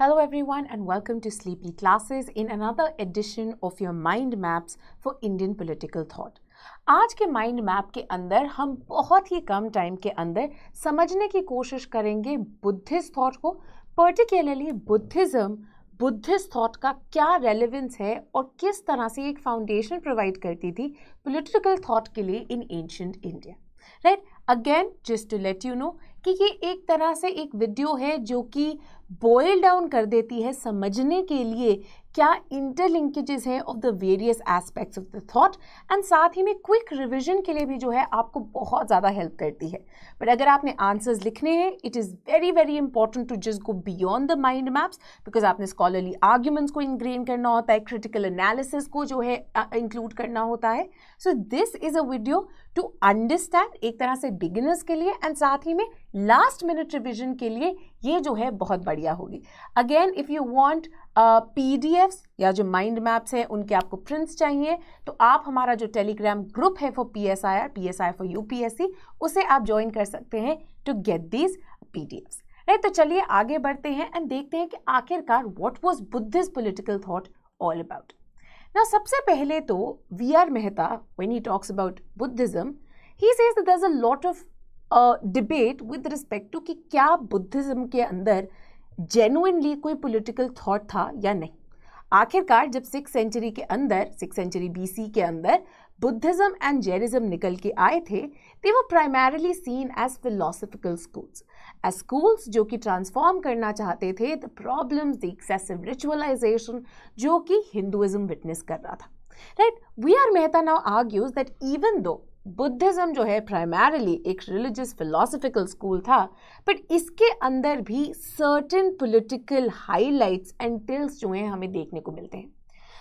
Hello everyone and welcome to Sleepy Classes in another edition of your Mind Maps for Indian Political Thought. आज के mind map के अंदर हम बहुत ही कम time के अंदर समझने की कोशिश करेंगे बुद्धिस्ट थॉट को पर्टिकुलरली बुद्धिज़्म बुद्धिस्ट थॉट का क्या रेलेवेंस है और किस तरह से एक फाउंडेशन प्रोवाइड करती थी पॉलिटिकल थॉट के लिए in ancient India right again just to let you know कि ये एक तरह से एक वीडियो है जो कि बॉयल डाउन कर देती है समझने के लिए क्या इंटरलिंकेजेस हैं of the various aspects of the thought and साथ ही में क्विक रिविजन के लिए भी जो है आपको बहुत ज़्यादा हेल्प करती है बट अगर आपने आंसर्स लिखने हैं it is very very important to just go beyond the mind maps because आपने स्कॉलरली आर्ग्यूमेंट्स को इनग्रेन करना होता है क्रिटिकल एनालिसिस को जो है इंक्लूड करना होता है so this is a video to understand एक तरह से बिगिनर्स के लिए एंड साथ ही में लास्ट मिनट रिविजन के लिए ये जो है बहुत बढ़िया होगी again if you want P D Fs या जो माइंड मैप्स हैं उनके आपको प्रिंट्स चाहिए तो आप हमारा जो टेलीग्राम ग्रुप है for P S I R P S I for U P S C उसे आप ज्वाइन कर सकते हैं to get these P D Fs right तो चलिए आगे बढ़ते हैं एंड देखते हैं कि आखिरकार what was Buddhist political thought all about ना सबसे पहले तो V R Mehta when he talks about Buddhism he says that there's a debate with respect to कि क्या बुद्धिज़्म के अंदर जेनुइनली कोई पॉलिटिकल थॉट था या नहीं आखिरकार जब सिक्स सेंचुरी के अंदर सिक्स सेंचुरी बीसी के अंदर बुद्धिज़्म एंड जेनिज़्म निकल के आए थे दे वो primarily seen as philosophical schools as schools जो कि ट्रांसफॉर्म करना चाहते थे the problems the excessive ritualization जो कि हिंदुइज्म विटनेस कर रहा था right V R Mehta now argues that even though Buddhism जो है प्राइमरली एक रिलीजियस फिलोसफिकल स्कूल था बट इसके अंदर भी certain political highlights and tilts जो हैं हमें देखने को मिलते हैं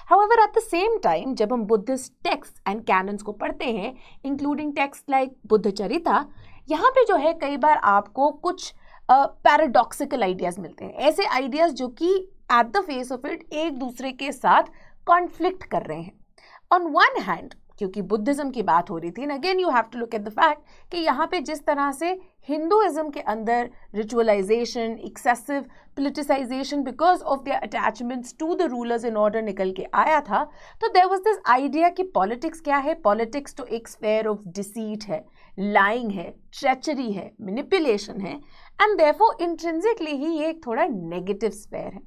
however at the same time जब हम बुद्धिस्ट टेक्स्ट एंड कैनन्स को पढ़ते हैं including text like Buddha Charita यहाँ पर जो है कई बार आपको कुछ पैराडॉक्सिकल uh, आइडियाज़ मिलते हैं ऐसे आइडियाज़ जो कि at the face of it एक दूसरे के साथ कॉन्फ्लिक्ट कर रहे हैं ऑन वन हैंड क्योंकि बुद्धिज़्म की बात हो रही थी and again you have to look at the fact कि यहाँ पे जिस तरह से हिंदुज़म के अंदर ritualization excessive politicization because of their attachments to the rulers in order निकल के आया था तो देर वॉज दिस आइडिया कि पॉलिटिक्स क्या है पॉलिटिक्स तो एक स्पेयर ऑफ डिसीट है लाइंग है ट्रेचरी है मिनिपुलेशन है एंड देफो इंट्रेंसिकली ही ये एक थोड़ा नेगेटिव स्पेयर है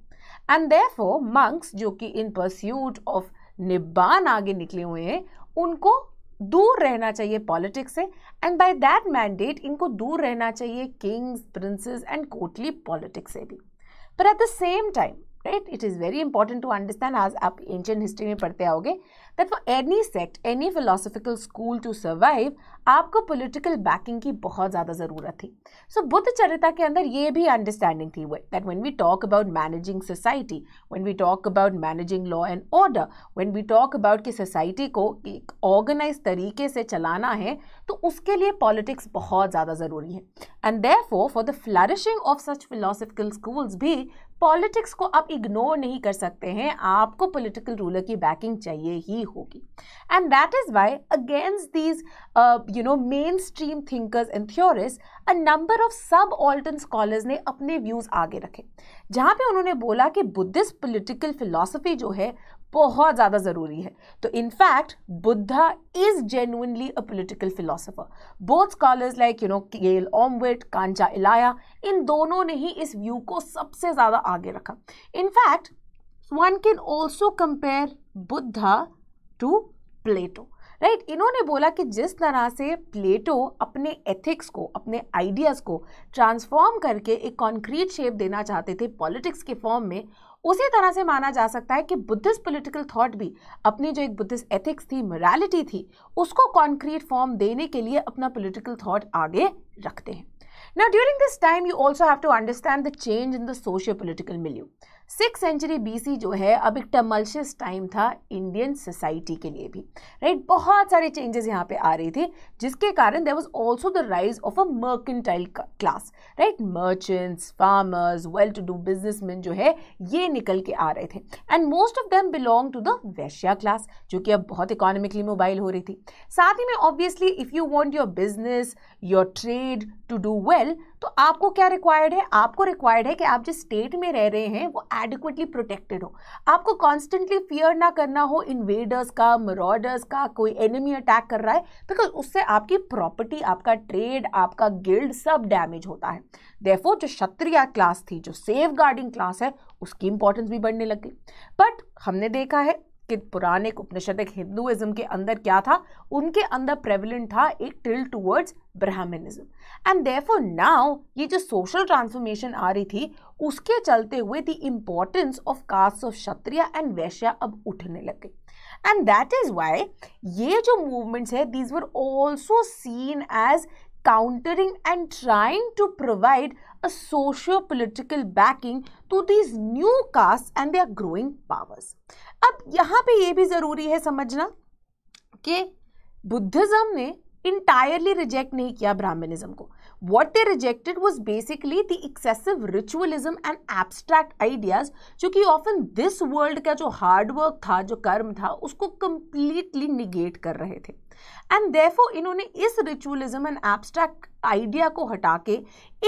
एंड देफो मंक्स जो कि इन परस्यूट ऑफ निब्बान आगे निकले हुए हैं उनको दूर रहना चाहिए पॉलिटिक्स से एंड बाय दैट मैंडेट इनको दूर रहना चाहिए kings princes and courtly politics से भी पर at the same time right it is very important to understand आज आप एंशियंट हिस्ट्री में पढ़ते आओगे that for any sect any philosophical school to survive आपको पोलिटिकल बैकिंग की बहुत ज़्यादा ज़रूरत थी सो so, बुद्ध चरिता के अंदर ये भी अंडरस्टैंडिंग थी वो that when we talk about managing society when we talk about managing law and order when we talk about कि सोसाइटी को एक ऑर्गेनाइज तरीके से चलाना है तो उसके लिए पॉलिटिक्स बहुत ज़्यादा ज़रूरी है and therefore the flourishing of such philosophical schools भी पॉलिटिक्स को आप इग्नोर नहीं कर सकते हैं आपको पॉलिटिकल रूलर की बैकिंग चाहिए ही होगी and that is why against these you know mainstream thinkers and theorist a number of subaltern scholars ने अपने व्यूज़ आगे रखे जहाँ पे उन्होंने बोला कि बुद्धिस्ट पॉलिटिकल फिलॉसफी जो है बहुत ज़्यादा ज़रूरी है तो in fact Buddha is genuinely a political philosopher both scholars like you know Gail Omvedt Kancha Ilaiah इन दोनों ने ही इस व्यू को सबसे ज़्यादा आगे रखा in fact one can also compare Buddha to Plato right right? इन्होंने बोला कि जिस तरह से प्लेटो अपने एथिक्स को अपने आइडियाज़ को ट्रांसफॉर्म करके एक कॉन्क्रीट शेप देना चाहते थे पॉलिटिक्स के फॉर्म में उसी तरह से माना जा सकता है कि बुद्धिस्ट पॉलिटिकल थॉट भी अपनी जो एक बुद्धिस्ट एथिक्स थी मोरालिटी थी उसको कॉन्क्रीट फॉर्म देने के लिए अपना पॉलिटिकल थॉट आगे रखते हैं Now, during this time, you also have to understand the change in the socio-political milieu. Six century BC जो है अब एक टमल्शियस टाइम था इंडियन सोसाइटी के लिए भी राइट right? बहुत सारे चेंजेस यहाँ पे आ रहे थे जिसके कारण there was also the rise of a mercantile class right merchants farmers well to do businessman जो है ये निकल के आ रहे थे and most of them belong to the Vaishya class जो कि अब बहुत इकोनॉमिकली मोबाइल हो रही थी साथ ही में obviously if you want your business your trade to do well तो आपको क्या रिक्वायर्ड है आपको रिक्वायर्ड है कि आप जिस स्टेट में रह रहे हैं वो एडिक्वेटली प्रोटेक्टेड हो आपको कॉन्स्टेंटली फियर ना करना हो इन्वेडर्स का मरॉडर्स का कोई एनिमी अटैक कर रहा है बिकॉज उससे आपकी प्रॉपर्टी आपका ट्रेड आपका गिल्ड सब डैमेज होता है देफो जो क्षत्रिया क्लास थी जो सेफ गार्डिंग क्लास है उसकी इंपॉर्टेंस भी बढ़ने लग गई बट हमने देखा है के पुराने उपनिषद हिंदुइज्म के अंदर क्या था उनके अंदर प्रेवलेंट था एक till towards Brahmanism and therefore now ये जो सोशल ट्रांसफॉर्मेशन आ रही थी उसके चलते हुए the importance of caste of Kshatriya and Vaishya अब उठने लग गई एंड दैट इज़ वाई ये जो मूवमेंट्स है these were also seen as countering and trying to provide a socio-political backing to these new castes and their growing powers. अब यहाँ पे ये भी ज़रूरी है समझना कि बुद्धिज़्म ने इंटायरली रिजेक्ट नहीं किया ब्राह्मणिज्म को what they rejected was basically the excessive ritualism and abstract ideas जो कि ऑफन दिस वर्ल्ड का जो हार्डवर्क था जो कर्म था उसको कंप्लीटली निगेट कर रहे थे एंड देफो इन्होंने इस रिचुअलिज्म एंड एब्स्ट्रैक्ट आइडिया को हटा के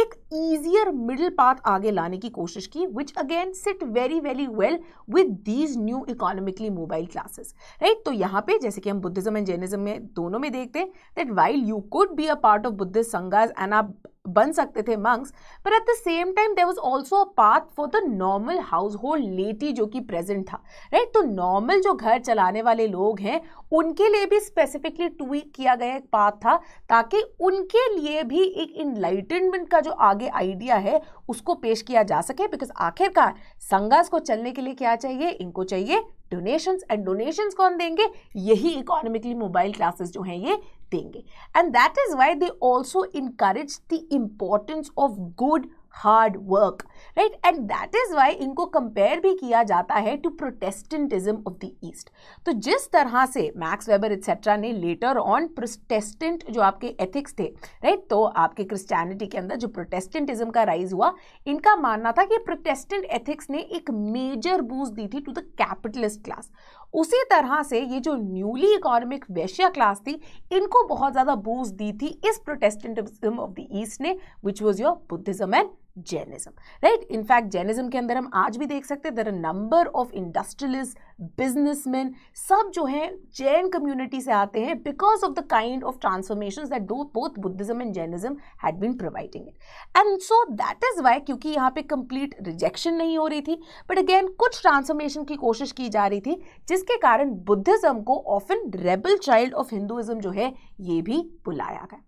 एक ईजियर मिडिल पाथ आगे लाने की कोशिश की which again sit very very well with these new economically mobile classes right तो यहाँ पे जैसे कि हम बुद्धिज्म एंड जर्निज्म में दोनों में देखते हैं that while you could be a part of Buddhist sanghas and आप बन सकते थे मंग्स पर at the same time there was also a path for the normal household laity जो कि प्रेजेंट था राइट right? तो नॉर्मल जो घर चलाने वाले लोग हैं उनके लिए भी स्पेसिफिकली टू भी किया गया एक पाथ था ताकि उनके लिए भी एक इनलाइटनमेंट का जो आगे आइडिया है उसको पेश किया जा सके बिकॉज आखिरकार संगास को चलने के लिए क्या चाहिए इनको चाहिए डोनेशंस एंड डोनेशंस कौन देंगे यही इकोनॉमिकली मोबाइल क्लासेस जो हैं ये देंगे and that is why they also encourage the importance of good hard work right and that is why इनको कंपेयर भी किया जाता है to Protestantism of the east तो जिस तरह से मैक्स वेबर एक्सेट्रा ने लेटर ऑन प्रोटेस्टेंट जो आपके एथिक्स थे राइट right? तो आपके क्रिस्टानिटी के अंदर जो प्रोटेस्टेंटिज्म का राइज हुआ इनका मानना था कि प्रोटेस्टेंट एथिक्स ने एक मेजर बूज दी थी टू द कैपिटलिस्ट क्लास उसी तरह से ये जो न्यूली इकोनॉमिक वेश्या क्लास थी इनको बहुत ज़्यादा बूज दी थी इस प्रोटेस्टेंटिज्म ऑफ द ईस्ट ने which was your Buddhism and Jainism right in fact Jainism के अंदर हम आज भी देख सकते हैं the number of industrialist businessman सब जो है जैन कम्युनिटी से आते हैं because of the kind of transformation that though both Buddhism and Jainism had been providing it and so that is why क्योंकि यहाँ पे कंप्लीट रिजेक्शन नहीं हो रही थी बट अगेन कुछ ट्रांसफॉर्मेशन की कोशिश की जा रही थी जिसके कारण बुद्धिज्म को often rebel child of Hinduism जो है ये भी बुलाया गया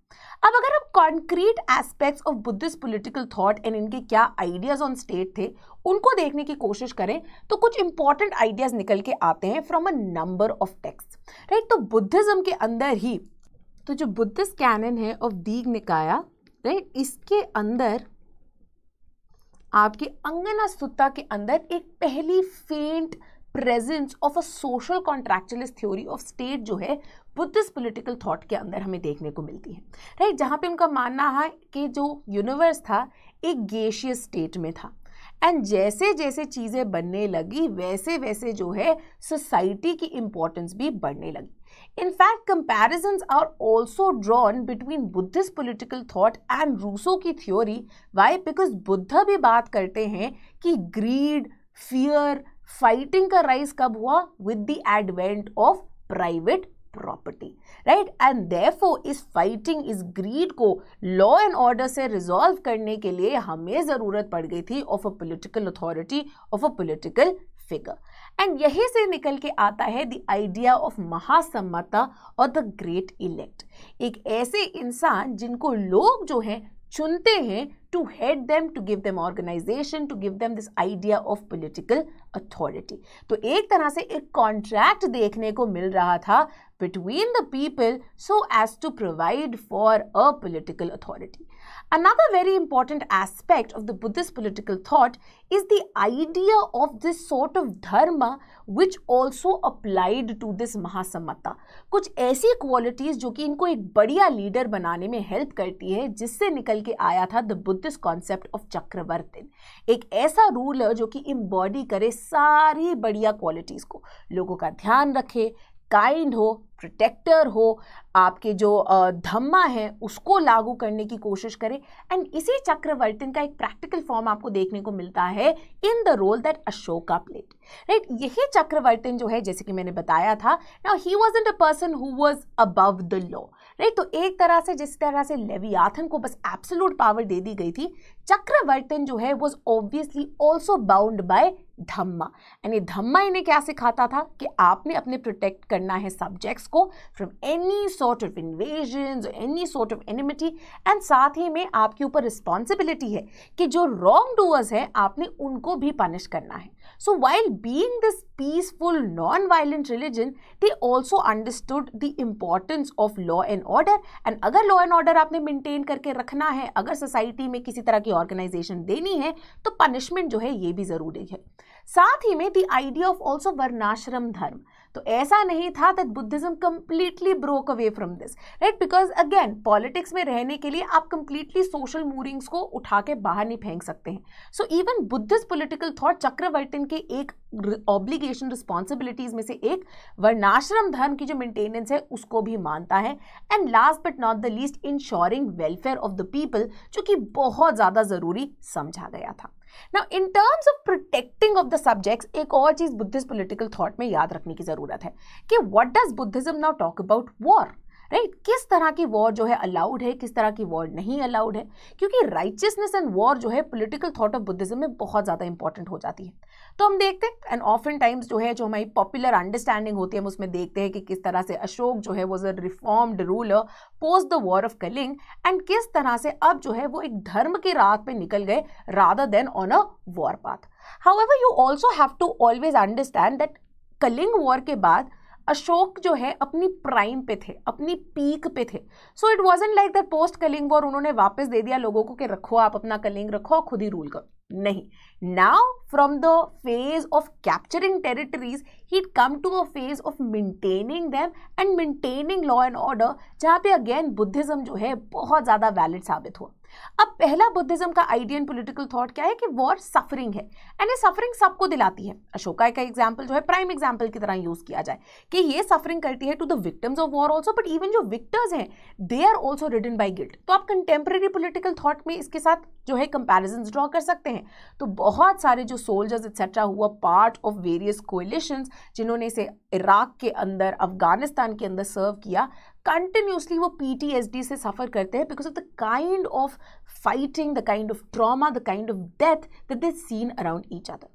अब अगर हम concrete aspects of Buddhist political thought and इनके क्या आइडियाज़ ऑन स्टेट थे उनको देखने की कोशिश करें तो कुछ इंपॉर्टेंट आइडियाज़ निकल के आते हैं from a number of text right तो बुद्धिज़्म के अंदर ही तो जो बुद्धिस्ट कैनन है ऑफ दीग निकाया राइट इसके अंदर आपके अंगना सुत्ता के अंदर एक पहली faint presence of a social contractualist theory of state जो है बुद्धिस्ट पॉलिटिकल थॉट के अंदर हमें देखने को मिलती है राइट जहाँ पे उनका मानना है कि जो यूनिवर्स था एक गेशियस स्टेट में था एंड जैसे जैसे चीज़ें बनने लगी वैसे वैसे जो है सोसाइटी की इम्पोर्टेंस भी बढ़ने लगी in fact comparison are also drawn between Buddhist political thought and Rousseau की थ्योरी वाई बिकॉज बुद्ध भी बात करते हैं कि ग्रीड फियर फाइटिंग का राइज कब हुआ with the advent of private property right and therefore इस फाइटिंग इस ग्रीड को लॉ एंड ऑर्डर से रिजॉल्व करने के लिए हमें ज़रूरत पड़ गई थी of a political authority of a political figure and यहीं से निकल के आता है द आइडिया ऑफ महासम्मता और द ग्रेट इलेक्ट एक ऐसे इंसान जिनको लोग जो हैं चुनते हैं to head them to give them organization to give them this idea of political authority तो एक तरह से एक कॉन्ट्रैक्ट देखने को मिल रहा था between the people so as to provide for a political authority. Another very important aspect of the Buddhist political thought is the idea of this sort of dharma which also applied to this महासम्मता कुछ ऐसी qualities जो कि इनको एक बढ़िया leader बनाने में help करती है जिससे निकल के आया था the Buddhist concept of चक्रवर्तिन एक ऐसा ruler जो कि embody करे सारी बढ़िया qualities को लोगों का ध्यान रखे काइंड हो प्रोटेक्टर हो आपके जो धम्मा है उसको लागू करने की कोशिश करें एंड इसी चक्रवर्तन का एक प्रैक्टिकल फॉर्म आपको देखने को मिलता है in the role that Ashoka played right यही चक्रवर्तन जो है जैसे कि मैंने बताया था now he was in a person who was above the law right तो एक तरह से जिस तरह से लेवियाथन को बस एब्सोलूट पावर दे दी गई थी चक्रवर्तन जो है was obviously also bound by dhamma यानी धम्मा इन्हें क्या सिखाता था कि आपने अपने प्रोटेक्ट करना है सब्जेक्ट्स को from any sort of invasion any sort of enmity and साथ ही में आपके ऊपर रिस्पॉन्सिबिलिटी है कि जो रॉन्ग डूअर्स हैं आपने उनको भी पनिश करना है so while being this peaceful non violent religion they also understood the importance of law and order and अगर लॉ एंड ऑर्डर आपने मेनटेन करके रखना है अगर सोसाइटी में किसी तरह की ऑर्गेनाइजेशन देनी है तो पनिशमेंट जो है ये भी ज़रूरी है साथ ही में द आइडिया ऑफ ऑल्सो वर्णाश्रम धर्म तो ऐसा नहीं था that Buddhism completely broke away from this right because again politics में रहने के लिए आप कंप्लीटली सोशल मूविंग्स को उठा के बाहर नहीं फेंक सकते हैं so even Buddhist political thought chakravartin के एक ऑब्लिगेशन रिस्पॉन्सिबिलिटीज में से एक वर्णाश्रम धर्म की जो मेंटेनेंस है उसको भी मानता है and last but not the least ensuring welfare of the people जो कि बहुत ज़्यादा ज़रूरी समझा गया था now in terms of protecting of the subjects एक और चीज़ बुद्धिस्ट पॉलिटिकल थॉट में याद रखने की ज़रूरत है कि what does Buddhism now talk about war right right? किस तरह की वॉर जो है अलाउड है किस तरह की वॉर नहीं अलाउड है क्योंकि राइचियसनेस एंड वॉर जो है पॉलिटिकल थॉट ऑफ बुद्धिज्म में बहुत ज़्यादा इंपॉर्टेंट हो जाती है तो हम देखते हैं एंड ऑफन टाइम्स जो है जो हमारी पॉपुलर अंडरस्टैंडिंग होती है हम उसमें देखते हैं कि किस तरह से अशोक जो है was a reformed ruler post the war of Kalinga and किस तरह से अब जो है वो एक धर्म के रात पे निकल गए rather than on a war path however you also have to always understand that Kalinga war के बाद अशोक जो है अपनी प्राइम पे थे अपनी पीक पे थे so it was like that post Kalinga war उन्होंने वापस दे दिया लोगों को कि रखो आप अपना कलिंग रखो और खुद ही रूल करो नहीं now from the phase of capturing territories he come to a phase of maintaining them and maintaining law and order जहाँ पे अगेन बुद्धिज्म जो है बहुत ज़्यादा वैलिड साबित हुआ अब पहला बुद्धिज्म का आइडिया एंड पोलिटिकल थॉट क्या है कि वॉर सफरिंग है एंड ये सफरिंग सबको दिलाती है अशोका का एग्जाम्पल जो है प्राइम एग्जाम्पल की तरह यूज किया जाए कि ये सफरिंग करती है to the victims of war also but even जो विक्टर्स हैं they are also ridden by guilt तो आप कंटेम्प्रेरी पोलिटिकल थाट में इसके साथ जो है कंपेरिजन ड्रॉ कर सकते हैं तो बहुत सारे जो सोल्जर्स एक्सेट्रा हुआ पार्ट ऑफ वेरियस कोलिशंस जिन्होंने इसे इराक के अंदर अफगानिस्तान के अंदर सर्व किया कंटिन्यूसली वो पीटीएसडी से सफ़र करते हैं because of the kind of fighting the kind of trauma the kind of death that they seen around each other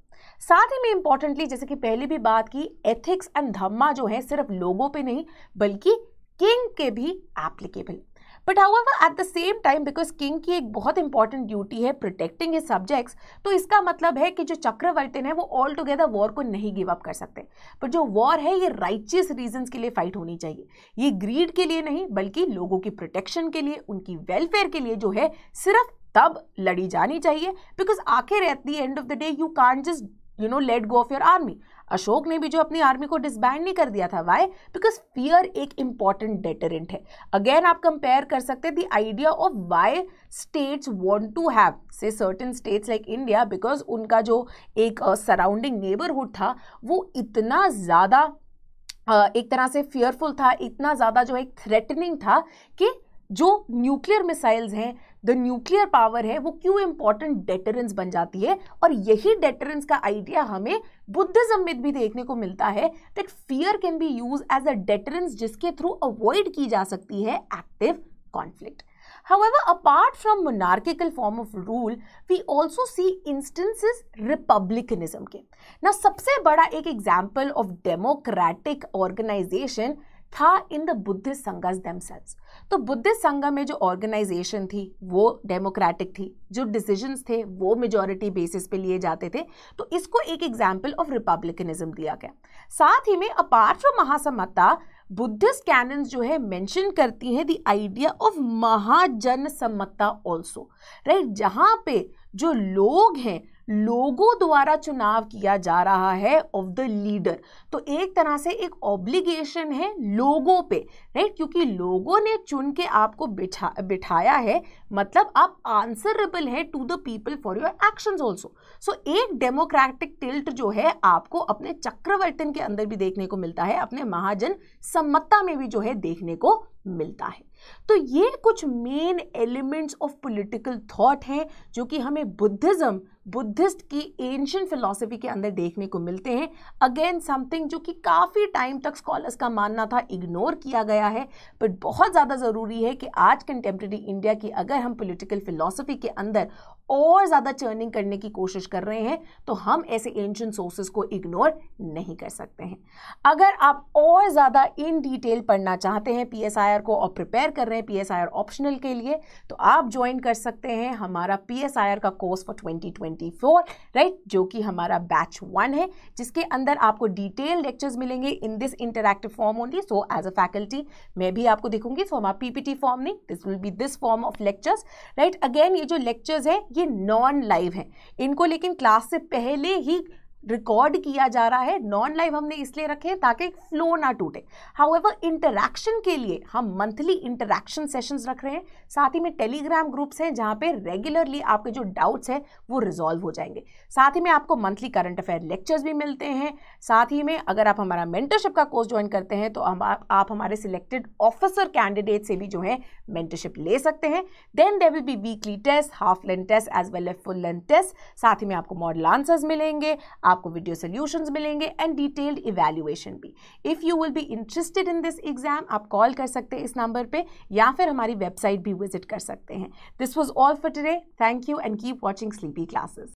साथ ही में इंपॉर्टेंटली जैसे कि पहले भी बात की एथिक्स एंड धम्मा जो है सिर्फ लोगों पे नहीं बल्कि किंग के भी applicable but however at the same time because king की एक बहुत इंपॉर्टेंट ड्यूटी है प्रोटेक्टिंग हिज सब्जेक्ट्स तो इसका मतलब है कि जो चक्रवर्तन है वो ऑल टुगेदर वॉर को नहीं गिव अप कर सकते पर जो वॉर है ये राइचियस रीजंस के लिए फाइट होनी चाहिए ये ग्रीड के लिए नहीं बल्कि लोगों की प्रोटेक्शन के लिए उनकी वेलफेयर के लिए जो है सिर्फ तब लड़ी जानी चाहिए बिकॉज आखिर at the end of the day you can't just you know let go of your army Ashoka ने भी जो अपनी आर्मी को डिसबैंड नहीं कर दिया था वाई बिकॉज फियर एक इंपॉर्टेंट डेटरेंट है अगेन आप कंपेयर कर सकते हैं the idea of why states want to have से certain states like India because उनका जो एक सराउंडिंग नेबरहुड था वो इतना ज़्यादा uh, एक तरह से फियरफुल था इतना ज़्यादा जो एक थ्रेटनिंग था कि जो न्यूक्लियर मिसाइल्स हैं द न्यूक्लियर पावर है वो क्यों इंपॉर्टेंट डेटरेंस बन जाती है और यही डेटरेंस का आइडिया हमें बुद्धिज्म में भी देखने को मिलता है that fear can be use as a deterrence जिसके थ्रू अवॉइड की जा सकती है active conflict However, apart from monarchical form of rule, we also see instances republicanism के ना सबसे बड़ा एक example of democratic organization था in the Buddhist sanghas themselves तो बुद्धिस्ट संघ में जो ऑर्गेनाइजेशन थी वो डेमोक्रेटिक थी जो डिसीजंस थे वो मेजोरिटी बेसिस पे लिए जाते थे तो इसको एक एग्जाम्पल ऑफ रिपब्लिकनिज्म दिया गया साथ ही में apart from Mahasammata Buddhist canons जो है मेंशन करती हैं the idea of Mahajana Sammata also right जहाँ पे जो लोग हैं लोगों द्वारा चुनाव किया जा रहा है ऑफ द लीडर तो एक तरह से एक ऑब्लिगेशन है लोगों पे राइट क्योंकि लोगों ने चुन के आपको बिठा बिठाया है मतलब आप आंसरेबल है to the people for your actions also so एक डेमोक्रेटिक टिल्ट जो है आपको अपने चक्रवर्तन के अंदर भी देखने को मिलता है अपने महाजन सम्मता में भी जो है देखने को मिलता है तो ये कुछ main elements of political thought हैं जो कि हमें बुद्धिज्म बुद्धिस्ट की एंशियंट फिलोसफी के अंदर देखने को मिलते हैं अगेन समथिंग जो कि काफ़ी टाइम तक स्कॉलर्स का मानना था इग्नोर किया गया है बट बहुत ज़्यादा ज़रूरी है कि आज कंटेम्प्रेरी इंडिया की अगर हम पॉलिटिकल फिलासफी के अंदर और ज़्यादा चर्निंग करने की कोशिश कर रहे हैं तो हम ऐसे एंशियन सोर्सेज को इग्नोर नहीं कर सकते हैं अगर आप और ज़्यादा इन डिटेल पढ़ना चाहते हैं पी को और प्रिपेयर कर रहे हैं पी ऑप्शनल के लिए तो आप ज्वाइन कर सकते हैं हमारा पी का कोर्स फॉर 2024 राइट जो कि हमारा बैच वन है जिसके अंदर आपको डिटेल लेक्चर्स मिलेंगे in this interactive form only so as a faculty मैं भी आपको दिखूंगी सो हमारा पीपीटी फॉर्म नहीं this will be this form of lectures right again ये जो लेक्चर्स है ये ये नॉन लाइव हैं इनको लेकिन क्लास से पहले ही रिकॉर्ड किया जा रहा है नॉन लाइव हमने इसलिए रखे ताकि फ्लो ना टूटे हाउएवर इंटरैक्शन के लिए हम मंथली इंटरैक्शन सेशंस रख रहे हैं साथ ही में टेलीग्राम ग्रुप्स हैं जहाँ पे रेगुलरली आपके जो डाउट्स हैं वो रिजॉल्व हो जाएंगे साथ ही में आपको मंथली करंट अफेयर लेक्चर्स भी मिलते हैं साथ ही में अगर आप हमारा मेंटरशिप का कोर्स ज्वाइन करते हैं तो हम आप हमारे सिलेक्टेड ऑफिसर कैंडिडेट से भी जो है मेंटरशिप ले सकते हैं then there will be weekly test half length test as well as full length test साथ ही में आपको मॉडल आंसर्स मिलेंगे आपको वीडियो सोल्यूशन मिलेंगे एंड डिटेल्ड इवेल्युएशन भी if you will be interested in this exam आप कॉल कर सकते हैं इस नंबर पर या फिर हमारी वेबसाइट भी विजिट कर सकते हैं this was all for today thank you and keep watching Sleepy classes